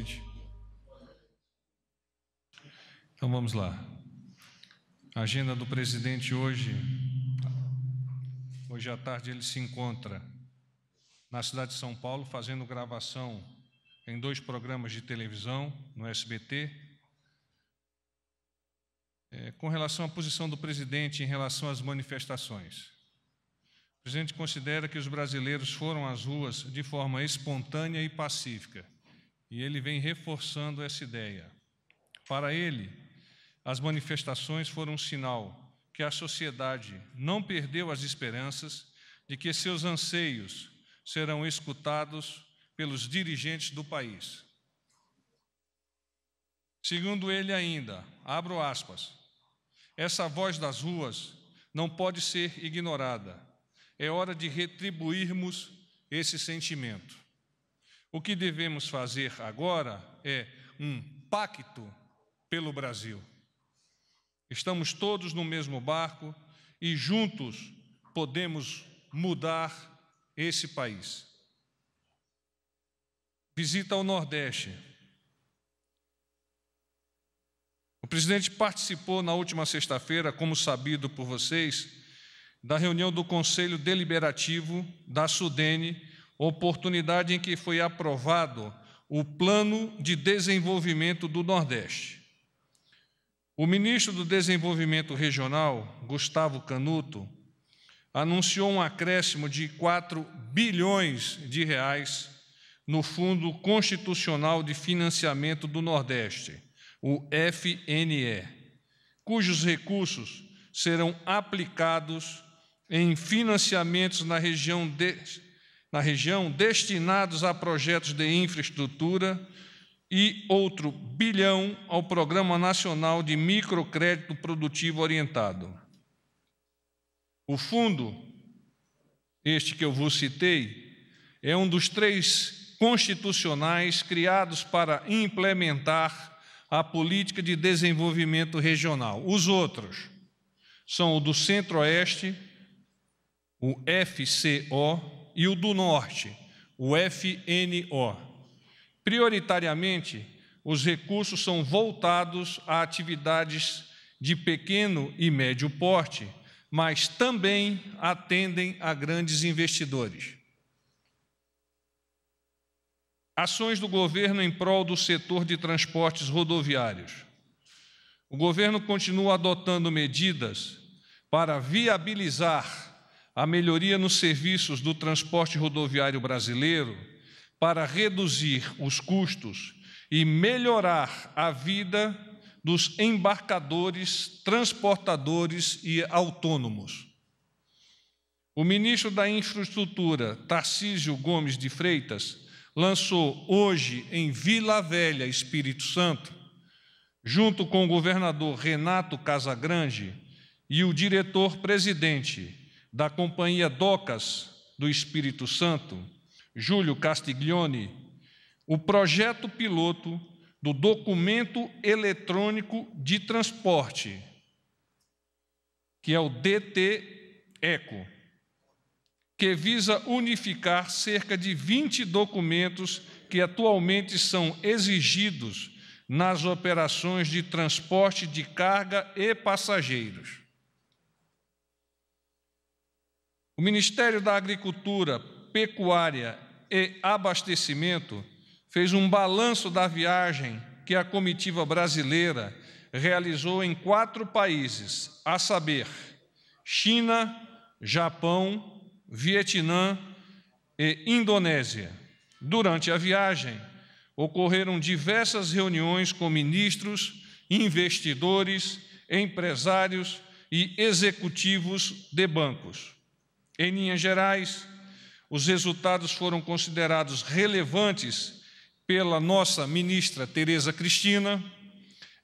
noite. Então vamos lá. A agenda do presidente hoje. Hoje à tarde ele se encontra na cidade de São Paulo fazendo gravação em dois programas de televisão no SBT. É, com relação à posição do presidente em relação às manifestações, o presidente considera que os brasileiros foram às ruas de forma espontânea e pacífica e ele vem reforçando essa ideia. Para ele, as manifestações foram um sinal que a sociedade não perdeu as esperanças de que seus anseios serão escutados pelos dirigentes do país. Segundo ele ainda, abro aspas, essa voz das ruas não pode ser ignorada. É hora de retribuirmos esse sentimento. O que devemos fazer agora é um pacto pelo Brasil. Estamos todos no mesmo barco e juntos podemos mudar esse país. Visita ao Nordeste. O presidente participou na última sexta-feira, como sabido por vocês, da reunião do Conselho Deliberativo da Sudene oportunidade em que foi aprovado o Plano de Desenvolvimento do Nordeste. O ministro do Desenvolvimento Regional, Gustavo Canuto, anunciou um acréscimo de 4 bilhões de reais no Fundo Constitucional de Financiamento do Nordeste, o FNE, cujos recursos serão aplicados em financiamentos na região de, na região destinados a projetos de infraestrutura e outro bilhão ao Programa Nacional de Microcrédito Produtivo Orientado. O fundo, este que eu vos citei, é um dos três constitucionais criados para implementar a política de desenvolvimento regional. Os outros são o do Centro-Oeste, o FCO, e o do Norte, o FNO. Prioritariamente, os recursos são voltados a atividades de pequeno e médio porte, mas também atendem a grandes investidores. Ações do governo em prol do setor de transportes rodoviários. O governo continua adotando medidas para viabilizar a melhoria nos serviços do transporte rodoviário brasileiro para reduzir os custos e melhorar a vida dos embarcadores, transportadores e autônomos. O ministro da Infraestrutura, Tarcísio Gomes de Freitas, lançou hoje em Vila Velha, Espírito Santo, junto com o governador Renato Casagrande e o diretor-presidente da Companhia Docas do Espírito Santo, Júlio Castiglione, o projeto piloto do documento eletrônico de transporte, que é o DT-ECO, que visa unificar cerca de 20 documentos que atualmente são exigidos nas operações de transporte de carga e passageiros. O Ministério da Agricultura, Pecuária e Abastecimento fez um balanço da viagem que a comitiva brasileira realizou em quatro países, a saber, China, Japão, Vietnã e Indonésia. Durante a viagem, ocorreram diversas reuniões com ministros, investidores, empresários e executivos de bancos. Em linhas gerais, os resultados foram considerados relevantes pela nossa ministra Tereza Cristina,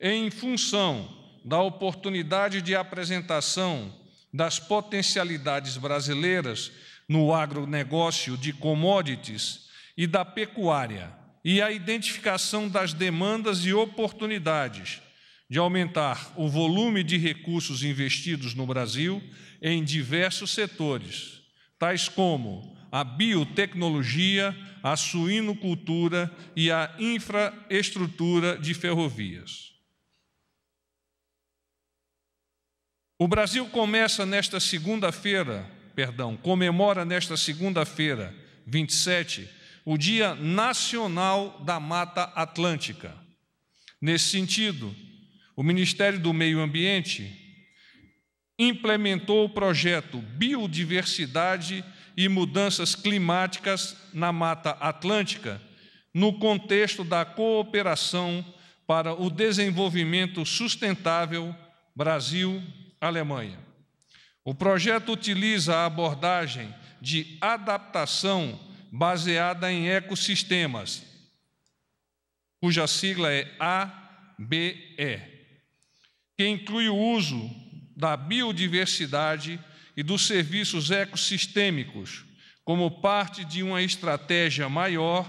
em função da oportunidade de apresentação das potencialidades brasileiras no agronegócio de commodities e da pecuária, e a identificação das demandas e oportunidades de aumentar o volume de recursos investidos no Brasil em diversos setores, tais como a biotecnologia, a suinocultura e a infraestrutura de ferrovias. O Brasil começa nesta segunda-feira, perdão, comemora nesta segunda-feira, 27, o Dia Nacional da Mata Atlântica. Nesse sentido, o Ministério do Meio Ambiente implementou o projeto Biodiversidade e Mudanças Climáticas na Mata Atlântica, no contexto da cooperação para o desenvolvimento sustentável Brasil-Alemanha. O projeto utiliza a abordagem de adaptação baseada em ecossistemas, cuja sigla é ABE que inclui o uso da biodiversidade e dos serviços ecossistêmicos como parte de uma estratégia maior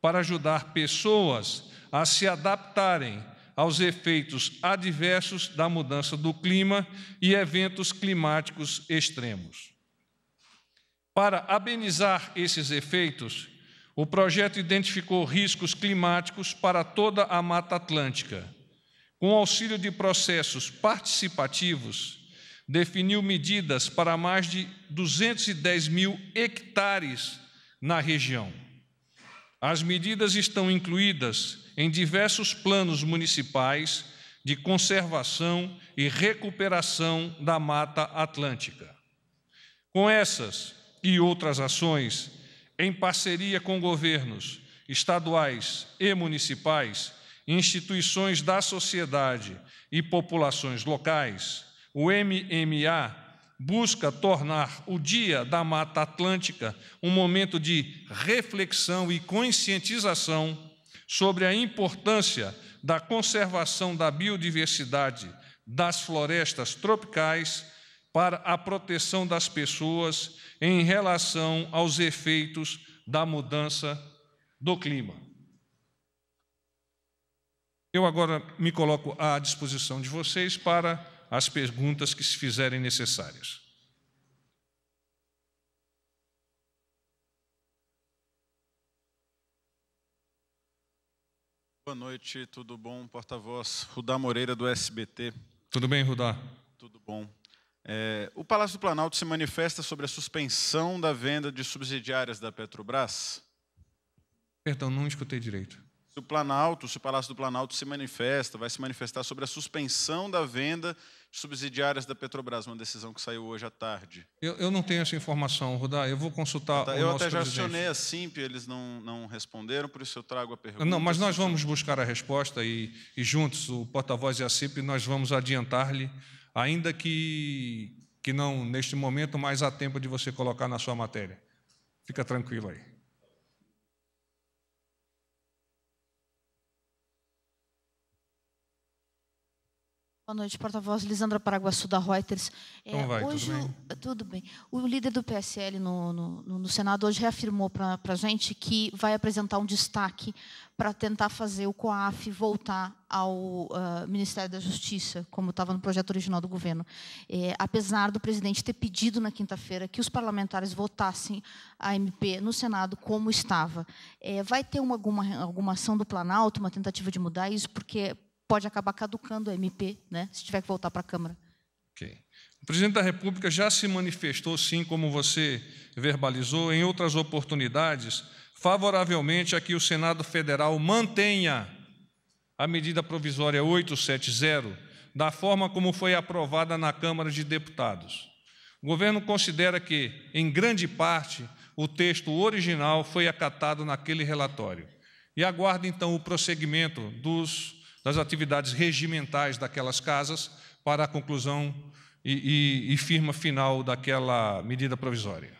para ajudar pessoas a se adaptarem aos efeitos adversos da mudança do clima e eventos climáticos extremos. Para amenizar esses efeitos, o projeto identificou riscos climáticos para toda a Mata Atlântica com auxílio de processos participativos, definiu medidas para mais de 210 mil hectares na região. As medidas estão incluídas em diversos planos municipais de conservação e recuperação da Mata Atlântica. Com essas e outras ações, em parceria com governos estaduais e municipais, instituições da sociedade e populações locais, o MMA busca tornar o Dia da Mata Atlântica um momento de reflexão e conscientização sobre a importância da conservação da biodiversidade das florestas tropicais para a proteção das pessoas em relação aos efeitos da mudança do clima. Eu agora me coloco à disposição de vocês para as perguntas que se fizerem necessárias. Boa noite, tudo bom? Porta-voz Rudá Moreira, do SBT. Tudo bem, Rudá? Tudo bom. É, o Palácio do Planalto se manifesta sobre a suspensão da venda de subsidiárias da Petrobras? Perdão, não escutei direito. O Planalto, se o Palácio do Planalto se manifesta, vai se manifestar sobre a suspensão da venda de subsidiárias da Petrobras, uma decisão que saiu hoje à tarde. Eu, eu não tenho essa informação, Rudá, eu vou consultar tá, Eu até já acionei a SIMP, eles não, não responderam, por isso eu trago a pergunta. Não, mas nós vamos buscar a resposta e, e juntos, o porta-voz e a SIMP, nós vamos adiantar-lhe, ainda que, que não neste momento, mas há tempo de você colocar na sua matéria. Fica tranquilo aí. Boa noite, porta-voz Lisandra Paraguaçu da Reuters. Como é, então vai, hoje, tudo bem? tudo bem? O líder do PSL no, no, no Senado hoje reafirmou para a gente que vai apresentar um destaque para tentar fazer o COAF voltar ao uh, Ministério da Justiça, como estava no projeto original do governo. É, apesar do presidente ter pedido na quinta-feira que os parlamentares votassem a MP no Senado como estava. É, vai ter uma, alguma, alguma ação do Planalto, uma tentativa de mudar isso, porque pode acabar caducando o MP, né, se tiver que voltar para a Câmara. Ok. O presidente da República já se manifestou, sim, como você verbalizou, em outras oportunidades, favoravelmente a que o Senado Federal mantenha a medida provisória 870, da forma como foi aprovada na Câmara de Deputados. O governo considera que, em grande parte, o texto original foi acatado naquele relatório e aguarda então o prosseguimento dos das atividades regimentais daquelas casas para a conclusão e, e, e firma final daquela medida provisória.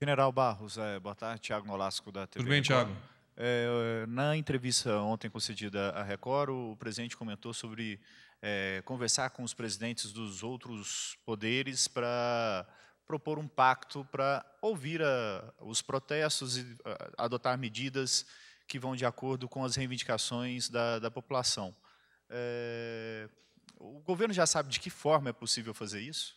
General Barros, é, boa tarde, Tiago Nolasco da TV. Tudo bem, Tiago? É, na entrevista ontem concedida à Record, o presidente comentou sobre é, conversar com os presidentes dos outros poderes para propor um pacto para ouvir a, ah, os protestos e a, ah, adotar medidas que vão de acordo com as reivindicações da, da população. É, o governo já sabe de que forma é possível fazer isso?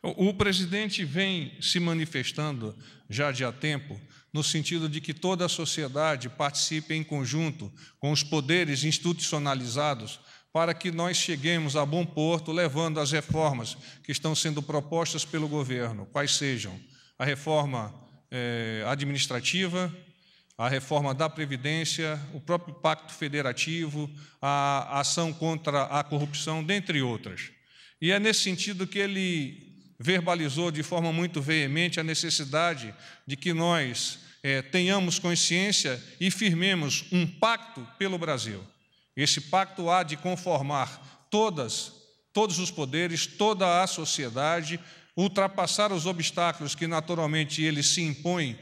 O presidente vem se manifestando já de há tempo no sentido de que toda a sociedade participe em conjunto com os poderes institucionalizados para que nós cheguemos a bom porto levando as reformas que estão sendo propostas pelo governo, quais sejam a reforma é, administrativa, a reforma da Previdência, o próprio Pacto Federativo, a ação contra a corrupção, dentre outras. E é nesse sentido que ele verbalizou de forma muito veemente a necessidade de que nós é, tenhamos consciência e firmemos um pacto pelo Brasil. Esse pacto há de conformar todas, todos os poderes, toda a sociedade, ultrapassar os obstáculos que naturalmente ele se impõe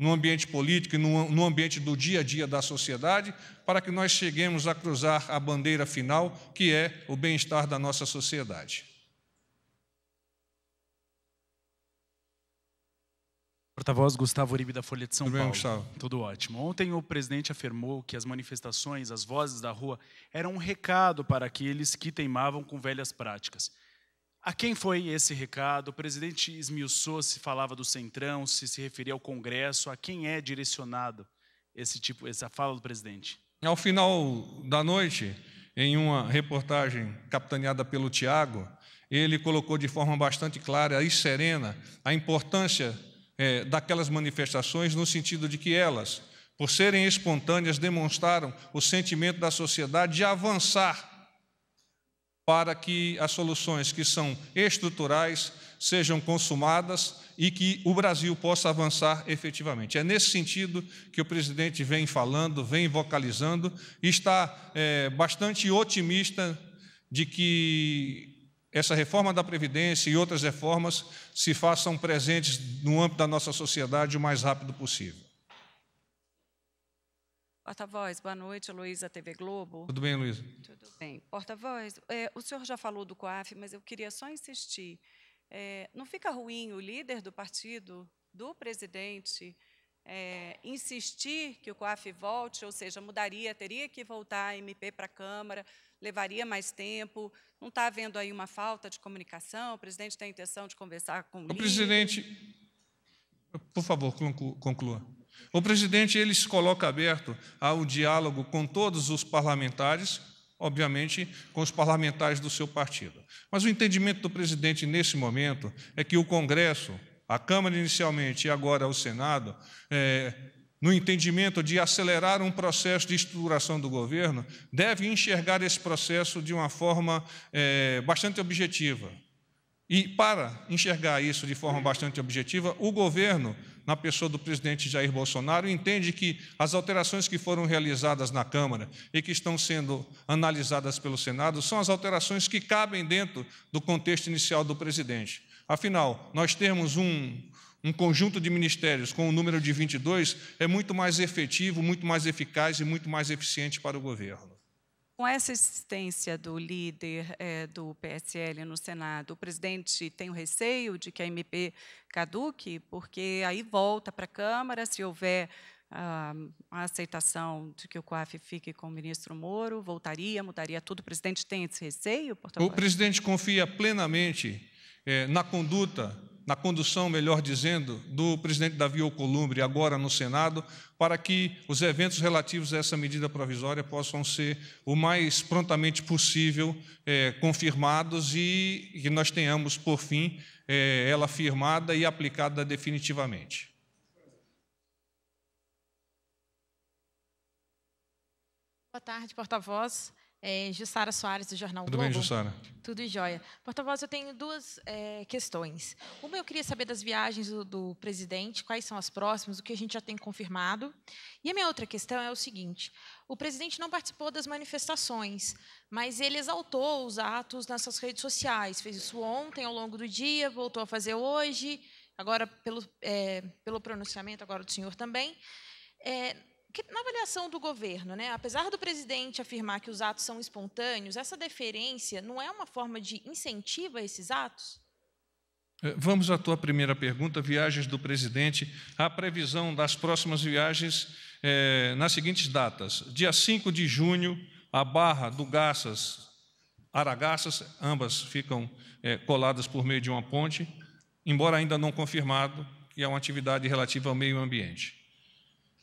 no ambiente político e no, ambiente do dia a dia da sociedade, para que nós cheguemos a cruzar a bandeira final, que é o bem-estar da nossa sociedade. Porta-voz Gustavo Uribe da Folha de São Tudo Paulo. Bem, Gustavo? Tudo ótimo. Ontem o presidente afirmou que as manifestações, as vozes da rua, eram um recado para aqueles que teimavam com velhas práticas. A quem foi esse recado? O presidente esmiuçou se falava do Centrão, se se referia ao Congresso. A quem é direcionado esse tipo, essa fala do presidente? Ao final da noite, em uma reportagem capitaneada pelo Tiago, ele colocou de forma bastante clara e serena a importância é, daquelas manifestações, no sentido de que elas, por serem espontâneas, demonstraram o sentimento da sociedade de avançar para que as soluções que são estruturais sejam consumadas e que o Brasil possa avançar efetivamente. É nesse sentido que o presidente vem falando, vem vocalizando, e está é, bastante otimista de que essa reforma da Previdência e outras reformas se façam presentes no âmbito da nossa sociedade o mais rápido possível. Porta-voz, boa noite, Luísa, TV Globo. Tudo bem, Luísa? Tudo bem. Porta-voz, é, o senhor já falou do COAF, mas eu queria só insistir. É, não fica ruim o líder do partido, do presidente, é, insistir que o COAF volte, ou seja, mudaria, teria que voltar a MP para a Câmara, levaria mais tempo. Não está havendo aí uma falta de comunicação? O presidente tem a intenção de conversar com o, o líder? O presidente, por favor, conclua. O presidente ele se coloca aberto ao diálogo com todos os parlamentares, obviamente com os parlamentares do seu partido. Mas o entendimento do presidente nesse momento é que o Congresso, a Câmara inicialmente e agora o Senado, é, no entendimento de acelerar um processo de estruturação do governo, deve enxergar esse processo de uma forma é, bastante objetiva, e para enxergar isso de forma bastante objetiva, o governo, na pessoa do presidente Jair Bolsonaro, entende que as alterações que foram realizadas na Câmara e que estão sendo analisadas pelo Senado são as alterações que cabem dentro do contexto inicial do presidente. Afinal, nós temos um, um conjunto de ministérios com o número de 22 é muito mais efetivo, muito mais eficaz e muito mais eficiente para o governo. Com essa existência do líder é, do PSL no Senado, o presidente tem o receio de que a MP caduque, porque aí volta para a Câmara, se houver ah, a aceitação de que o COAF fique com o ministro Moro, voltaria, mudaria tudo. O presidente tem esse receio? O presidente confia plenamente é, na conduta na condução, melhor dizendo, do presidente Davi Alcolumbre, agora no Senado, para que os eventos relativos a essa medida provisória possam ser o mais prontamente possível é, confirmados e que nós tenhamos, por fim, é, ela firmada e aplicada definitivamente. Boa tarde, porta-voz. É, Jussara Soares, do Jornal Tudo Globo. Tudo bem, Jussara? Tudo jóia. Porta-voz, eu tenho duas é, questões. Uma, eu queria saber das viagens do, do, presidente, quais são as próximas, o que a gente já tem confirmado. E a minha outra questão é o seguinte: o presidente não participou das manifestações, mas ele exaltou os atos nas suas redes sociais. Fez isso ontem, ao longo do dia, voltou a fazer hoje, agora pelo, é, pelo pronunciamento agora do senhor também. É, que, na avaliação do governo, né, apesar do presidente afirmar que os atos são espontâneos, essa deferência não é uma forma de incentivo a esses atos? É, vamos à tua primeira pergunta, viagens do presidente. A previsão das próximas viagens é, nas seguintes datas. Dia 5 de junho, a Barra do Garças, Aragaças, ambas ficam é, coladas por meio de uma ponte, embora ainda não confirmado, e é uma atividade relativa ao meio ambiente.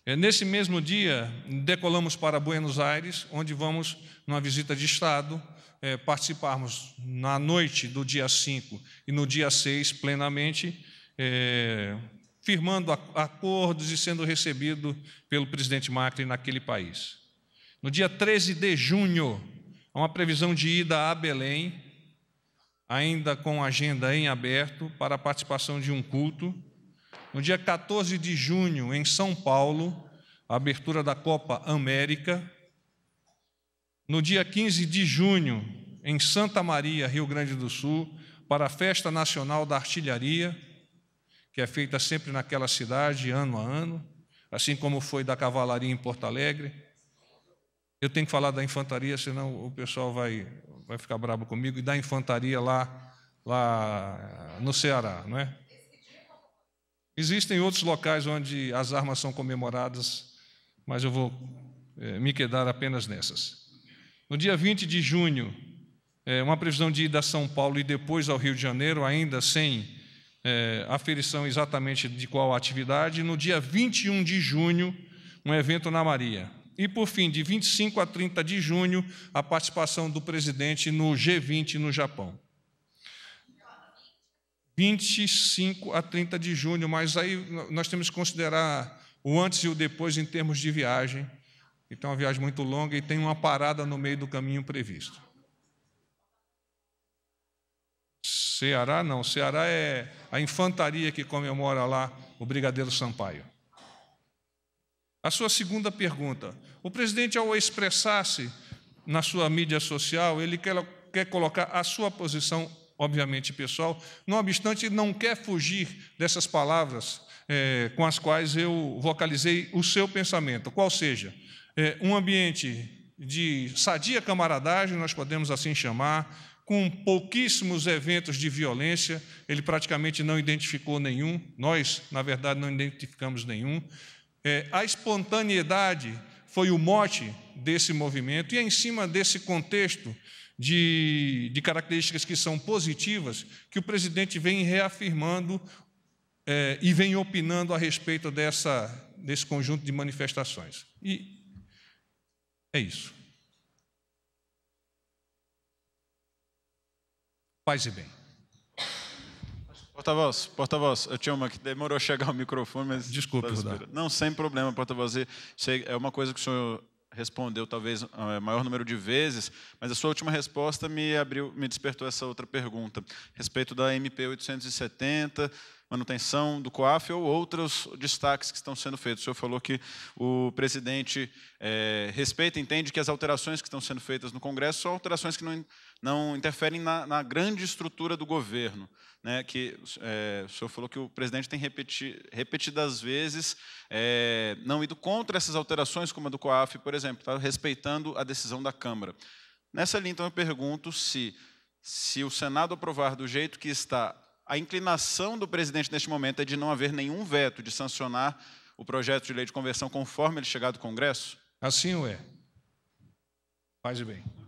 É, nesse mesmo dia, decolamos para Buenos Aires, onde vamos, numa visita de Estado, é, participarmos na noite do dia 5 e no dia 6 plenamente, é, firmando acordos e sendo recebido pelo presidente Macri naquele país. No dia 13 de junho, há uma previsão de ida a Belém, ainda com agenda em aberto, para a participação de um culto no dia 14 de junho, em São Paulo, a abertura da Copa América. No dia 15 de junho, em Santa Maria, Rio Grande do Sul, para a Festa Nacional da Artilharia, que é feita sempre naquela cidade, ano a ano, assim como foi da Cavalaria em Porto Alegre. Eu tenho que falar da infantaria, senão o pessoal vai, vai ficar bravo comigo, e da infantaria lá, lá no Ceará, não é? Existem outros locais onde as armas são comemoradas, mas eu vou é, me quedar apenas nessas. No dia 20 de junho, é, uma previsão de ir a São Paulo e depois ao Rio de Janeiro, ainda sem é, aferição exatamente de qual atividade. No dia 21 de junho, um evento na Maria. E, por fim, de 25 a 30 de junho, a participação do presidente no G20 no Japão. 25 a 30 de junho, mas aí nós temos que considerar o antes e o depois em termos de viagem. Então, é uma viagem muito longa e tem uma parada no meio do caminho previsto. Ceará não, Ceará é a infantaria que comemora lá o Brigadeiro Sampaio. A sua segunda pergunta: o presidente, ao expressar-se na sua mídia social, ele quer, quer colocar a sua posição obviamente pessoal, não obstante, ele não quer fugir dessas palavras é, com as quais eu vocalizei o seu pensamento, qual seja, é, um ambiente de sadia camaradagem, nós podemos assim chamar, com pouquíssimos eventos de violência, ele praticamente não identificou nenhum, nós, na verdade, não identificamos nenhum. É, a espontaneidade foi o mote desse movimento, e é em cima desse contexto de, de características que são positivas, que o presidente vem reafirmando é, e vem opinando a respeito dessa, desse conjunto de manifestações. E é isso. Paz e bem. Porta-voz, porta-voz, eu tinha uma que demorou a chegar o microfone, mas... Desculpe, tá Não, sem problema, porta-voz. É uma coisa que o senhor respondeu talvez o ah, maior número de vezes, mas a sua última resposta me abriu, me despertou essa outra pergunta, a respeito da MP 870, manutenção do COAF ou outros destaques que estão sendo feitos. O senhor falou que o presidente é, respeita, entende que as alterações que estão sendo feitas no Congresso são alterações que não, não interferem na, na grande estrutura do governo. Né, que é, o senhor falou que o presidente tem repeti, repetidas vezes é, não ido contra essas alterações, como a do COAF, por exemplo, tá, respeitando a decisão da Câmara. Nessa linha, então, eu pergunto se, se o Senado aprovar do jeito que está a inclinação do presidente neste momento é de não haver nenhum veto, de sancionar o projeto de lei de conversão conforme ele chegar do Congresso? Assim o é. Faz bem.